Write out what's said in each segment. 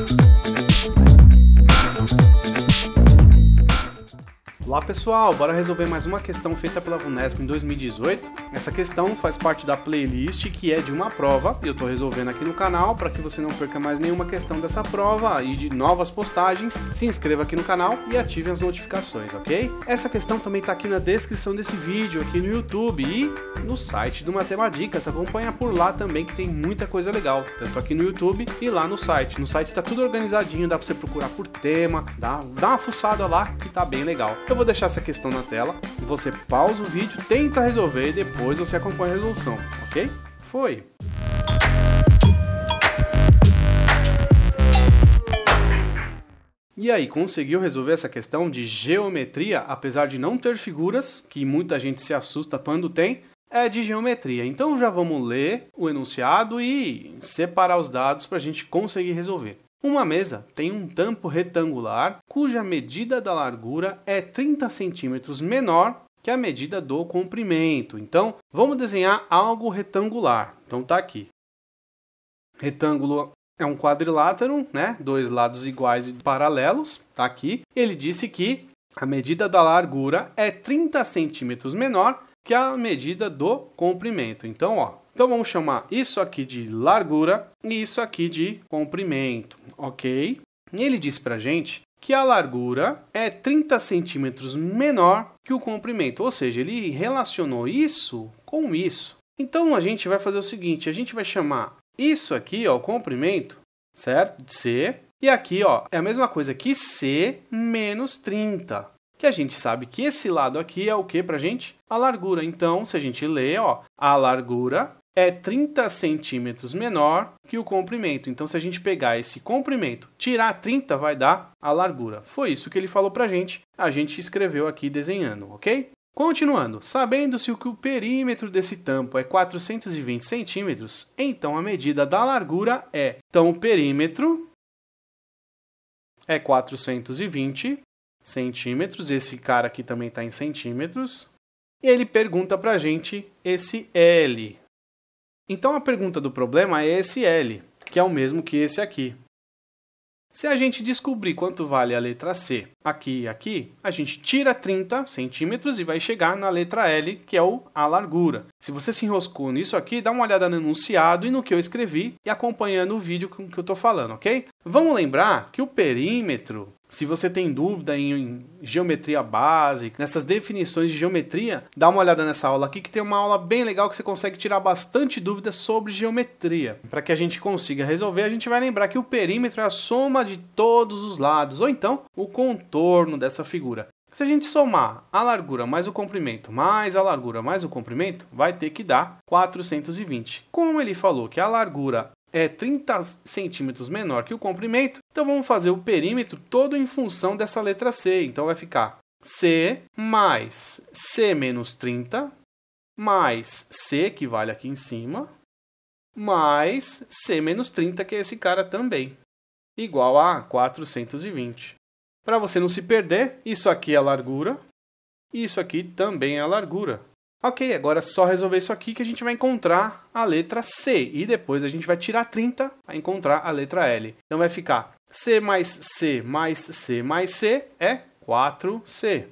Thank you. Olá pessoal, bora resolver mais uma questão feita pela Vunesp em 2018. Essa questão faz parte da playlist que é de uma prova e eu estou resolvendo aqui no canal para que você não perca mais nenhuma questão dessa prova e de novas postagens. Se inscreva aqui no canal e ative as notificações, ok? Essa questão também está aqui na descrição desse vídeo, aqui no YouTube e no site do Matemadicas. Acompanha por lá também que tem muita coisa legal, tanto aqui no YouTube e lá no site. No site está tudo organizadinho, dá para você procurar por tema, dá, dá uma fuçada lá que tá bem legal. Eu vou deixar essa questão na tela, você pausa o vídeo, tenta resolver e depois você acompanha a resolução, ok? Foi! E aí, conseguiu resolver essa questão de geometria, apesar de não ter figuras, que muita gente se assusta quando tem, é de geometria. Então já vamos ler o enunciado e separar os dados para a gente conseguir resolver. Uma mesa tem um tampo retangular cuja medida da largura é 30 centímetros menor que a medida do comprimento. Então, vamos desenhar algo retangular. Então está aqui. Retângulo é um quadrilátero, né? Dois lados iguais e paralelos, está aqui. Ele disse que a medida da largura é 30 centímetros menor que a medida do comprimento. Então, ó, então vamos chamar isso aqui de largura e isso aqui de comprimento, ok? E ele disse para a gente que a largura é 30 centímetros menor que o comprimento, ou seja, ele relacionou isso com isso. Então a gente vai fazer o seguinte, a gente vai chamar isso aqui, ó, o comprimento, certo? De C. E aqui, ó, é a mesma coisa que C menos 30. Que a gente sabe que esse lado aqui é o que para a gente? A largura. Então, se a gente ler, ó, a largura é 30 centímetros menor que o comprimento. Então, se a gente pegar esse comprimento, tirar 30, vai dar a largura. Foi isso que ele falou para a gente. A gente escreveu aqui desenhando, ok? Continuando, sabendo-se que o perímetro desse tampo é 420 centímetros, então a medida da largura é. Então, o perímetro é 420 centímetros. Esse cara aqui também está em centímetros. Ele pergunta para a gente esse L, então a pergunta do problema é esse L, que é o mesmo que esse aqui. Se a gente descobrir quanto vale a letra C aqui e aqui, a gente tira 30 centímetros e vai chegar na letra L, que é a largura. Se você se enroscou nisso aqui, dá uma olhada no enunciado e no que eu escrevi e acompanhando o vídeo com que eu estou falando, ok? Vamos lembrar que o perímetro, se você tem dúvida em, em geometria básica, nessas definições de geometria, dá uma olhada nessa aula aqui que tem uma aula bem legal que você consegue tirar bastante dúvidas sobre geometria. Para que a gente consiga resolver, a gente vai lembrar que o perímetro é a soma de todos os lados, ou então o contorno dessa figura. Se a gente somar a largura mais o comprimento mais a largura mais o comprimento, vai ter que dar 420. Como ele falou que a largura é 30 centímetros menor que o comprimento, então vamos fazer o perímetro todo em função dessa letra C. Então vai ficar C mais C menos 30 mais C, que vale aqui em cima, mais C menos 30, que é esse cara também, igual a 420. Para você não se perder, isso aqui é a largura, isso aqui também é a largura. Ok, agora é só resolver isso aqui que a gente vai encontrar a letra C. E depois a gente vai tirar 30 para encontrar a letra L. Então vai ficar C mais C mais C mais C é 4C.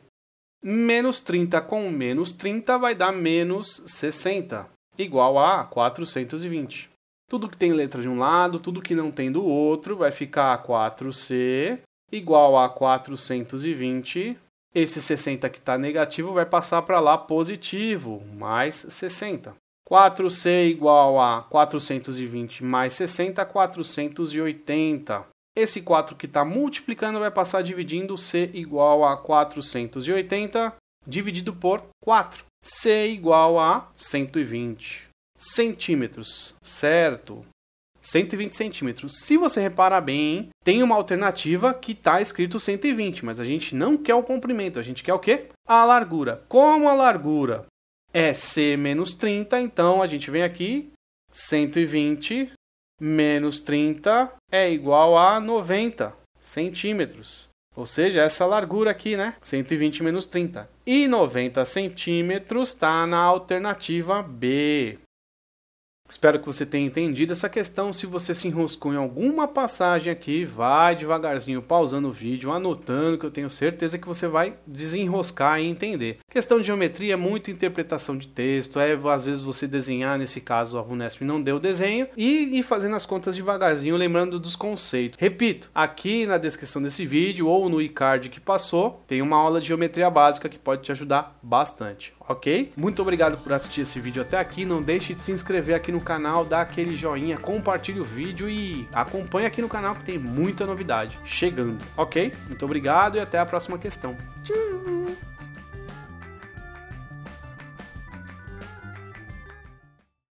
Menos 30 com menos 30 vai dar menos 60, igual a 420. Tudo que tem letra de um lado, tudo que não tem do outro, vai ficar 4C igual a 420 esse 60 que está negativo vai passar para lá positivo, mais 60. 4C igual a 420 mais 60, 480. Esse 4 que está multiplicando vai passar dividindo C igual a 480 dividido por 4. C igual a 120 centímetros, certo? 120 centímetros. Se você reparar bem, tem uma alternativa que está escrito 120, mas a gente não quer o comprimento, a gente quer o quê? A largura. Como a largura é C menos 30, então a gente vem aqui, 120 menos 30 é igual a 90 centímetros. Ou seja, essa largura aqui, né? 120 menos 30. E 90 centímetros está na alternativa B. Espero que você tenha entendido essa questão. Se você se enroscou em alguma passagem aqui, vai devagarzinho pausando o vídeo, anotando, que eu tenho certeza que você vai desenroscar e entender. Questão de geometria é muito interpretação de texto, é às vezes você desenhar, nesse caso a Vunesp não deu desenho, e ir fazendo as contas devagarzinho, lembrando dos conceitos. Repito, aqui na descrição desse vídeo ou no iCard que passou, tem uma aula de geometria básica que pode te ajudar bastante ok? Muito obrigado por assistir esse vídeo até aqui. Não deixe de se inscrever aqui no canal, dar aquele joinha, compartilhe o vídeo e acompanhe aqui no canal que tem muita novidade chegando, ok? Muito obrigado e até a próxima questão. Tchau!